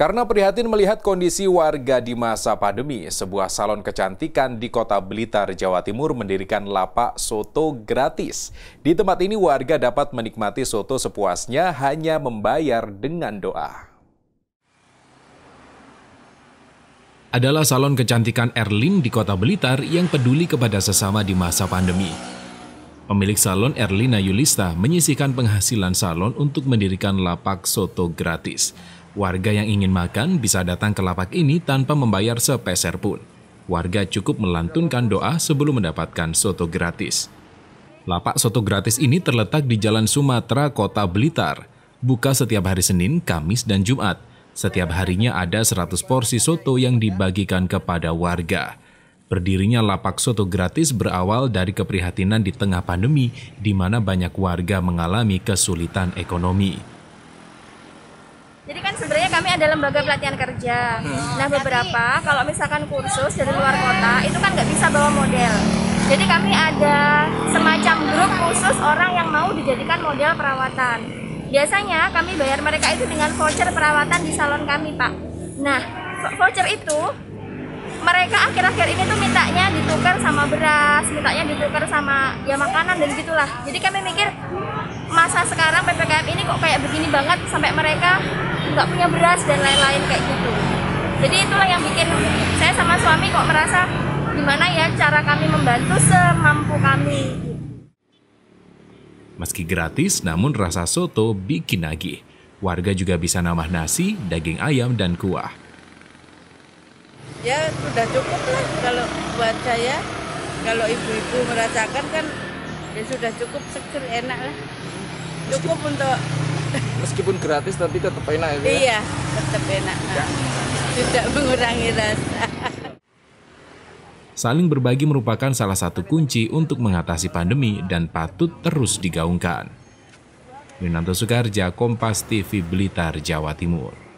Karena prihatin melihat kondisi warga di masa pandemi, sebuah salon kecantikan di kota Blitar, Jawa Timur mendirikan lapak soto gratis. Di tempat ini warga dapat menikmati soto sepuasnya hanya membayar dengan doa. Adalah salon kecantikan Erlin di kota Blitar yang peduli kepada sesama di masa pandemi. Pemilik salon Erlina Yulista menyisihkan penghasilan salon untuk mendirikan lapak soto gratis. Warga yang ingin makan bisa datang ke lapak ini tanpa membayar sepeser pun. Warga cukup melantunkan doa sebelum mendapatkan soto gratis. Lapak soto gratis ini terletak di Jalan Sumatera, Kota Blitar. Buka setiap hari Senin, Kamis, dan Jumat. Setiap harinya ada 100 porsi soto yang dibagikan kepada warga. Berdirinya lapak soto gratis berawal dari keprihatinan di tengah pandemi di mana banyak warga mengalami kesulitan ekonomi kami ada lembaga pelatihan kerja. Hmm. Nah beberapa kalau misalkan kursus dari luar kota itu kan nggak bisa bawa model. Jadi kami ada semacam grup khusus orang yang mau dijadikan model perawatan. Biasanya kami bayar mereka itu dengan voucher perawatan di salon kami pak. Nah voucher itu mereka akhir-akhir ini tuh mintanya ditukar sama beras, mintanya ditukar sama ya makanan dan gitulah. Jadi kami mikir masa sekarang PPKM ini kok kayak begini banget sampai mereka nggak punya beras dan lain-lain kayak gitu jadi itulah yang bikin saya sama suami kok merasa gimana ya cara kami membantu semampu kami Meski gratis, namun rasa soto bikin nagih. Warga juga bisa nambah nasi, daging ayam, dan kuah. Ya, sudah cukup lah kalau buat saya. Kalau ibu-ibu merasakan kan ya sudah cukup seger, enak lah. Cukup untuk meskipun gratis tapi tetap enak ya iya tetap enak ya. tidak mengurangi rasa Saling berbagi merupakan salah satu kunci untuk mengatasi pandemi dan patut terus digaungkan. Winanto Sukarja, Kompas TV Blitar, Jawa Timur.